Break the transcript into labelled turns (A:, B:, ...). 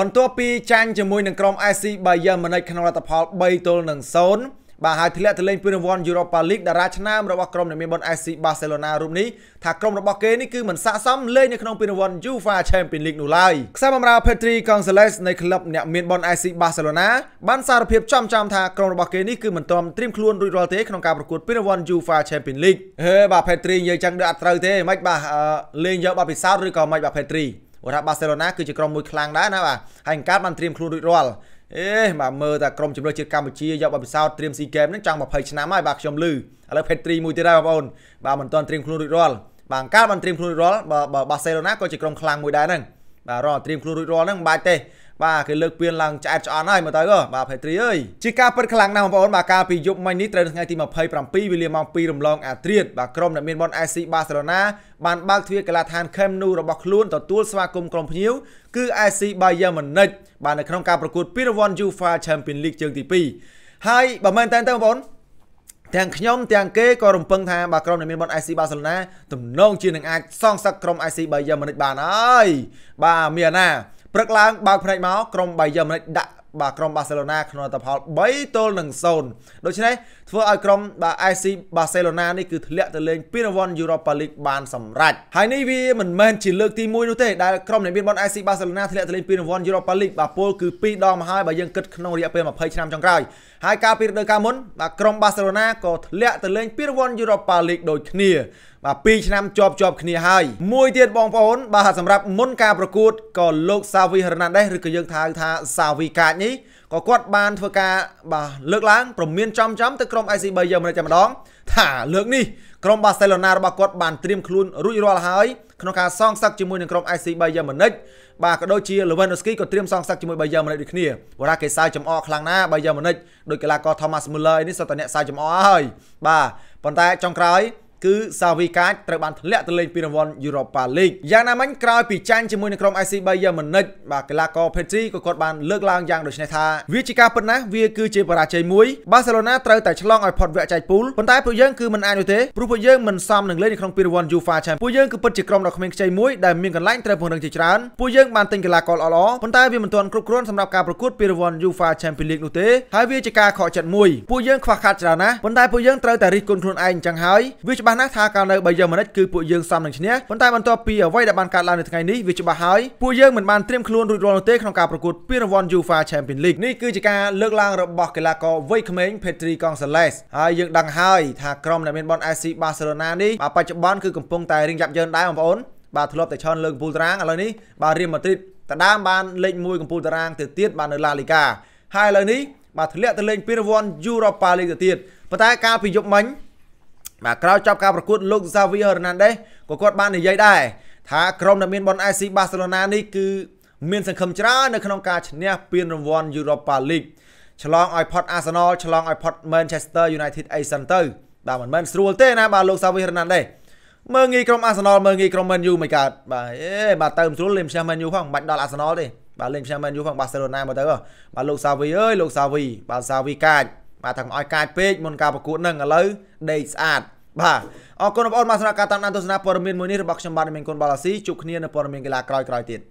A: បន្ទាប់ពីចាញ់ជាមួយនឹងក្រុម AC Bayern Munich ក្នុងលទ្ធផល3ទល់នឹង0បាទហើយធ្លាក់ទៅលេងពានរង្វាន់ Europa League តារាឆ្នាំរបស់ក្រុមអ្នកមានបុណ្យ AC Barcelona រូបនេះថាក្រុមរបស់គេនេះគឺមិនស័ក្តិសមលេងនៅក្នុងពានរង្វាន់ UEFA Champions League នោះឡើយខ្សែបម្រើ Petri Gonzalez នៃក្លឹបអ្នកមានបុណ្យ AC Barcelona បានសារភាពចំចំថាក្រុមរបស់គេនេះគឺមិនទាន់ត្រៀមខ្លួនរួចរាល់ទេក្នុងការប្រកួតពានរង្វាន់ UEFA Champions League ហេបាទ Petri និយាយចឹងដូចអត់ត្រូវទេមិនបាទលេងយកបទពិសោធន៍ឬក៏មិនបាទ Petri ថាបាសេឡូណាគឺជាក្រុមមួយខ្លាំងដែរណាបាទហើយអង្កើតបានត្រៀមខ្លួនរួចរាល់អេបាទមើលតែក្រុមជម្រើសជាតិកម្ពុជាយកបបិសោតត្រៀមស៊ីហ្គេមហ្នឹងចង់20ឆ្នាំហើយបាទខ្ញុំលឺឥឡូវផេតត្រីមួយទៀតហើយបងប្អូនបាទមិនទាន់ត្រៀមខ្លួនរួចរាល់បាទអង្កើតបានត្រៀមខ្លួនរួចរាល់បើបាសេឡូណាក៏ជាក្រុមខ្លាំងមួយដែរហ្នឹងបាទរាល់ត្រៀមខ្លួនរួចរាល់ហ្នឹងមិនបាច់ទេបាទគេលើកពៀនឡើងឆ្អែតឆ្អន់ហើយមើលទៅបាទភេត្រីអើយជាការពិតខ្លាំងណាស់បងប្អូនបាទកាលពីយប់មិញនេះត្រូវថ្ងៃទី27វេលាម៉ោង2រំលងអាត្រៀតបាទក្រុមអ្នកមានបន AC បាសេឡូណាបានបើកទ្វារកីឡាដ្ឋាន Camp Nou របស់ខ្លួនទទួលស្វាគមន៍ក្រុមភ្ញៀវគឺ AC Bayern Munich បាទនៅក្នុងការប្រកួតពានរង្វាន់ UEFA Champions League ជើងទី2ហើយបើមែនតើបងប្អូនទាំងខ្ញុំទាំងគេក៏រំពឹងថាបើក្រុមដែលមានបន IC បាសេឡូណាទំនងជានឹងអាចសងសឹកក្រុម IC បាយឺមនិចបានហើយបាទមានណាព្រឹកឡើងបើកភ្នែកមកក្រុមបាយឺមនិចដាក់បាទក្រុមបាសេឡូណាក្នុងលទ្ធផល3ទល់នឹង0ដូច្នេះធ្វើឲ្យក្រុមបាទ AC បាសេឡូណានេះគឺធ្លាក់ទៅលេងពានរង្វាន់ Europa League បានសម្រេចហើយនេះវាមិនមែនជាលើកទី1នោះទេដែលក្រុមនៃមានបន AC បាសេឡូណាធ្លាក់ទៅលេងពានរង្វាន់ Europa League បាទពលគឺ2ដងមកហើយបើយើងគិតក្នុងរយៈពេល20ឆ្នាំចុងក្រោយហើយកាលពីរដូវកាលមុនបាទក្រុមបាសេឡូណាក៏ធ្លាក់ទៅលេងពានរង្វាន់ Europa League ដូចគ្នាបាទ2ឆ្នាំជាប់ជាប់គ្នាហើយមួយទៀតបងប្អូនបាទសម្រាប់មុនការប្រកួតក៏លោកសាវីហឺណាន់ដេសឬក៏យើងថាថាសាវីកាចនេះក៏គាត់បានធ្វើការបាទលើកឡើងប្រមានចំចំទៅក្រុម AC 3យើងមិនចាំម្ដងថាលើកនេះក្រុមបាសេឡូណារបស់គាត់បានត្រៀមខ្លួនរួចរាល់ហើយក្នុងការសងសឹកជាមួយនឹងក្រុម AC 3យ៉ាងម៉េចបាទក៏ដូចជា Lewandowski ក៏ត្រៀមសងសឹកជាមួយ Bayern Munich ដូចគ្នាបុរាគេសាយចំអកខ្លាំងណា Bayern Munich ដោយកីឡាករ Thomas Muller នេះសុទ្ធតែអ្នកសាយចំអកហើយបាទប៉ុន្តែចុងក្រោយគឺសាវីកាចត្រូវបានធ្លាក់ទៅលេងពីរង្វាន់ Europa League យ៉ាងណាមិញក្រោយពីចាញ់ជាមួយនឹងក្រុម AC Bayer Munich បាទកីឡាករ Petri ក៏គាត់បានលើកឡើងយ៉ាងដូចនេះថាវាជាការពិតណាស់វាគឺជាបរាជ័យមួយ Barcelona ត្រូវតែឆ្លងឲ្យផុតវគ្គចែកពូលប៉ុន្តែពួកយើងគឺមិនអាចនោះទេព្រោះពួកយើងមិនសមនឹងលេងនៅក្នុងពីរង្វាន់ UEFA Champions ពួកយើងគឺពិតជាក្រុមដ៏គ្មានខ្ចីមួយដែលមានកន្លែងត្រូវពង្រឹងជាច្រើនពួកយើងបានទិញកីឡាករល្អៗប៉ុន្តែវាមិនទាន់គ្រប់គ្រាន់សម្រាប់ការប្រកួតពីរង្វាន់ UEFA Champions League នោះទេហើយវាជាការខកចិត្តមួយពួកយើងខ្វះខាតច្រើនណាស់ប៉ុន្តែពួកយើងត្រូវតែរិះគន់ខ្លួនឯងចឹងហើយវាច្បាស់ស់ណាស់ថាការនៅ3យកមួយនិចគឺពួកយើងសមនឹងឈ្នះប៉ុន្តែបន្ទាប់ពីអ្វីដែលបានកើតឡើងនៅថ្ងៃនេះវាច្បាស់ហើយពួកយើងមិនបានត្រៀមខ្លួនរួចរាល់នោះទេក្នុងការប្រកួតពានរង្វាន់ UEFA Champions League នេះគឺជាការលើកឡើងរបស់កីឡាករវ័យក្មេង Petri Gonçalves ហើយយើងដឹងហើយថាក្រុមដែលមានបន FC Barcelona នេះបច្ចុប្បន្នគឺកំពុងតែរៀងយ៉ាប់យ៉ឺនដែរបងប្អូនបាទធ្លាប់តែឈរលើកំពូលតារាងឥឡូវនេះបាទរៀលម៉ាឌ្រីតតដើមបានលេខ1កំពូលតារាងទៅទៀតបាទនៅឡាលីកាហើយឥឡូវនេះបាទធ្លាក់ទៅលេខពានរង្វាន់ Europa League ទៅទៀតប៉ុន្តែកាលពីយប់មិញបាទក្រោយចប់ការប្រកួតលោកសាវីហឺរណាន់ដេសក៏គាត់បាននិយាយដែរថាក្រុមដែលមានប៉ុន AC បាសេឡូណានេះគឺមាន សង្ឃឹមច្រើននៅក្នុងការឈ្នះពានរង្វាន់ Europa League ឆ្លងឲ្យផុត Arsenal ឆ្លងឲ្យផុត Manchester United អីសិនទៅបាទមិនមែនស្រួលទេណាបាទលោកសាវីហឺរណាន់ដេសមើងងាយក្រុម Arsenal មើងងាយក្រុម Man U មិនកើតបាទអេបាទទៅមិនស្រួលលេងផ្ទះ Man U ផងមិនបាច់ដល់ Arsenal ទេបាទលេងផ្ទះ Man U ផងបាសេឡូណាមកទៅបាទលោកសាវីអើយលោកសាវីបាទសាវីកាចបាទថាកុំឲ្យកាចពេកមុនការប្រកួតនឹងឥឡូវដេកស្អាតបាទអរគុណបងប្អូនមកសម្រាប់ការតាមដានទស្សនាព័ត៌មានមួយនេះរបស់ខ្ញុំបាទមេងគុណបាឡាស៊ីជួបគ្នានៅព័ត៌មានកីឡាក្រោយៗទៀត